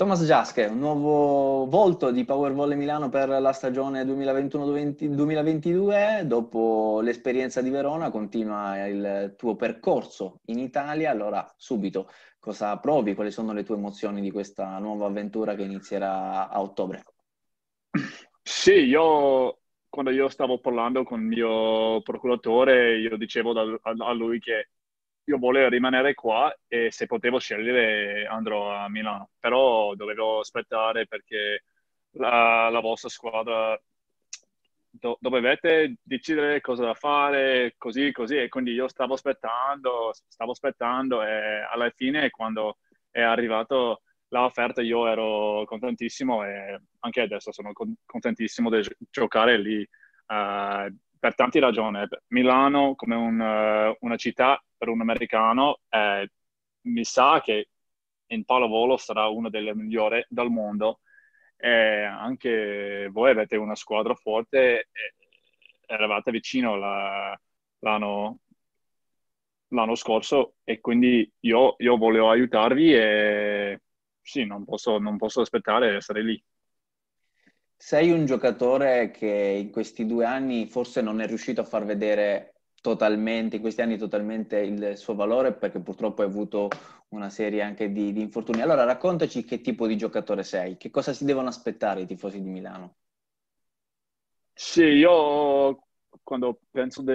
Thomas Giasche, un nuovo volto di Powerball Milano per la stagione 2021-2022. Dopo l'esperienza di Verona continua il tuo percorso in Italia. Allora, subito, cosa provi? Quali sono le tue emozioni di questa nuova avventura che inizierà a ottobre? Sì, io quando io stavo parlando con il mio procuratore, io dicevo da, a, a lui che io volevo rimanere qua e se potevo scegliere andrò a Milano, però dovevo aspettare perché la, la vostra squadra do, dovevate decidere cosa fare, così, così, e quindi io stavo aspettando, stavo aspettando e alla fine quando è arrivato l'offerta io ero contentissimo e anche adesso sono contentissimo di giocare lì uh, per tante ragioni. Milano come un, uh, una città per un americano, eh, mi sa che in pallavolo sarà una delle migliori dal mondo. Eh, anche voi avete una squadra forte, eh, eravate vicino la, l'anno, l'anno, scorso e quindi io, io, volevo aiutarvi e sì, non posso, non posso aspettare di essere lì. Sei un giocatore che in questi due anni forse non è riuscito a far vedere totalmente, in questi anni totalmente il suo valore perché purtroppo hai avuto una serie anche di, di, infortuni. Allora raccontaci che tipo di giocatore sei, che cosa si devono aspettare i tifosi di Milano? Sì, io quando penso di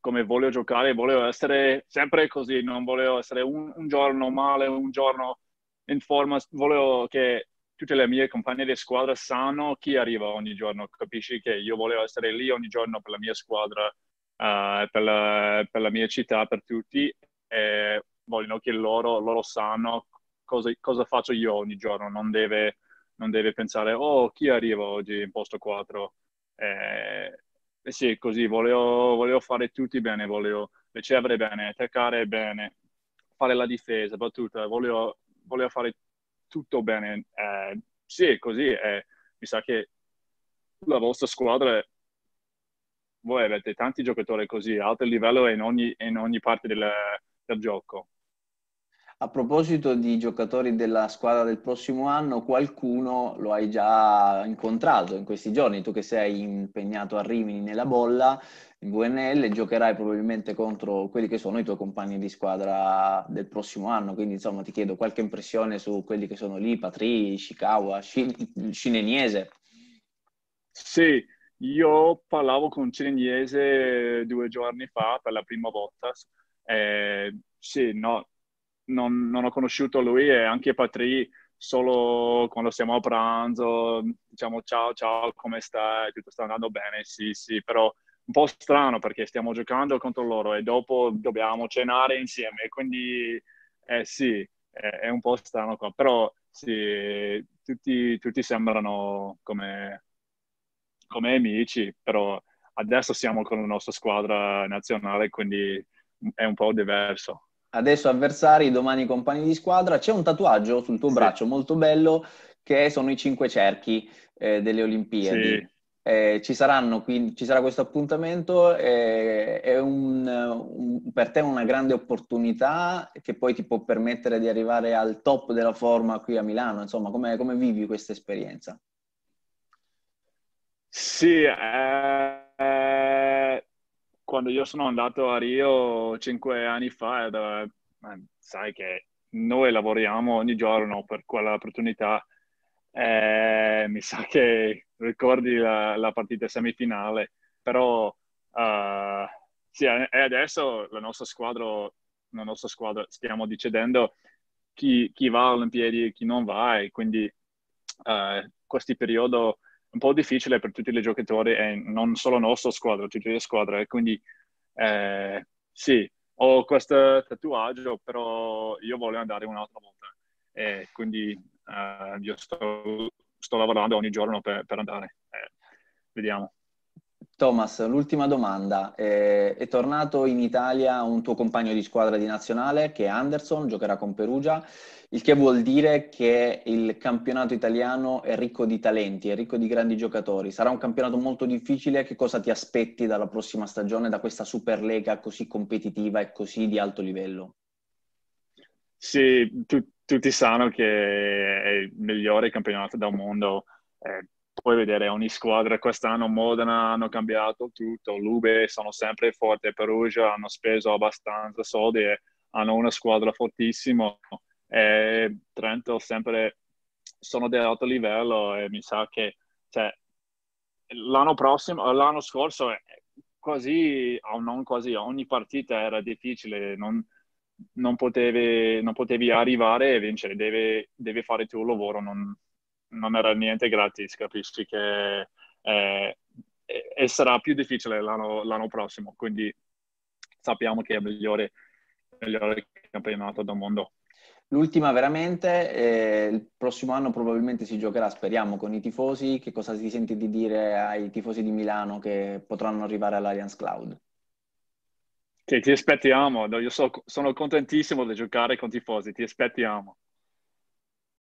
come voglio giocare, voglio essere sempre così, non voglio essere un, un giorno male, un giorno in forma, voglio che tutte le mie compagne di squadra sanno chi arriva ogni giorno, capisci che io voglio essere lì ogni giorno per la mia squadra, uh, per, la, per, la, mia città, per tutti, e vogliono che loro, loro sanno cosa, cosa, faccio io ogni giorno, non deve, non deve, pensare, oh, chi arriva oggi in posto 4? Eh, e sì, così, volevo, volevo fare tutti bene, volevo ricevere bene, attaccare bene, fare la difesa, battuta, volevo, volevo fare tutto bene. E, eh, sì, così, eh, mi sa che la vostra squadra voi avete tanti giocatori così, alto livello in ogni, in ogni parte del, del gioco. A proposito di giocatori della squadra del prossimo anno, qualcuno lo hai già incontrato in questi giorni, tu che sei impegnato a Rimini nella bolla, in VNL, giocherai probabilmente contro quelli che sono i tuoi compagni di squadra del prossimo anno, quindi insomma ti chiedo qualche impressione su quelli che sono lì, Patri, Ishikawa, Shin- Shineniese. Sì, io parlavo con un cinese due giorni fa per la prima volta. Eh, sì, no, non, non, ho conosciuto lui e anche Patri solo quando siamo a pranzo, diciamo ciao, ciao, come stai? Tutto sta andando bene? Sì, sì, però un po' strano perché stiamo giocando contro loro e dopo dobbiamo cenare insieme, quindi eh, sì, è, è, un po' strano qua, però sì, tutti, tutti sembrano come come amici, però adesso siamo con la nostra squadra nazionale, quindi è un po' diverso. Adesso avversari, domani compagni di squadra. C'è un tatuaggio sul tuo sì. braccio molto bello che sono i cinque cerchi eh, delle Olimpiadi. Sì. Eh, ci, saranno, quindi, ci sarà questo appuntamento, eh, è un, un, per te una grande opportunità che poi ti può permettere di arrivare al top della forma qui a Milano, insomma come, come vivi questa esperienza? Sì, eh, eh, quando io sono andato a Rio cinque anni fa, eh, sai che noi lavoriamo ogni giorno per quella quell'opportunità. Eh, mi sa che ricordi la, la partita semifinale, però eh, sì, adesso la nostra squadra, la nostra squadra stiamo decidendo chi, chi va all'Olimpiadi e chi non va, e quindi eh, questo periodo un po' difficile per tutti i giocatori e non solo la nostra squadra, tutte le squadre. Eh, quindi eh, sì, ho questo tatuaggio, però io voglio andare un'altra volta. E quindi eh, io sto, sto, lavorando ogni giorno per, per andare. Eh, vediamo. Thomas, l'ultima domanda. Eh, è tornato in Italia un tuo compagno di squadra di nazionale che è Anderson, giocherà con Perugia, il che vuol dire che il campionato italiano è ricco di talenti, è ricco di grandi giocatori. Sarà un campionato molto difficile. Che cosa ti aspetti dalla prossima stagione, da questa Superlega così competitiva e così di alto livello? Sì, tu, tutti sanno che è il migliore campionato del mondo. Eh puoi vedere ogni squadra quest'anno, Modena hanno cambiato tutto, Lube sono sempre forte, Perugia hanno speso abbastanza soldi e hanno una squadra fortissima e Trento sempre sono di alto livello e mi sa che cioè, l'anno prossimo, l'anno scorso quasi, eh, o non quasi, ogni partita era difficile, non, non, potevi, non potevi, arrivare e vincere, devi, devi fare il tuo lavoro, non, non era niente gratis, capisci che eh, e sarà più difficile l'anno, l'anno, prossimo, quindi sappiamo che è il migliore, migliore campionato del mondo. L'ultima veramente, eh, il prossimo anno probabilmente si giocherà, speriamo, con i tifosi. Che cosa ti senti di dire ai tifosi di Milano che potranno arrivare all'Alliance Cloud? Che ti aspettiamo, io so, sono contentissimo di giocare con i tifosi, ti aspettiamo.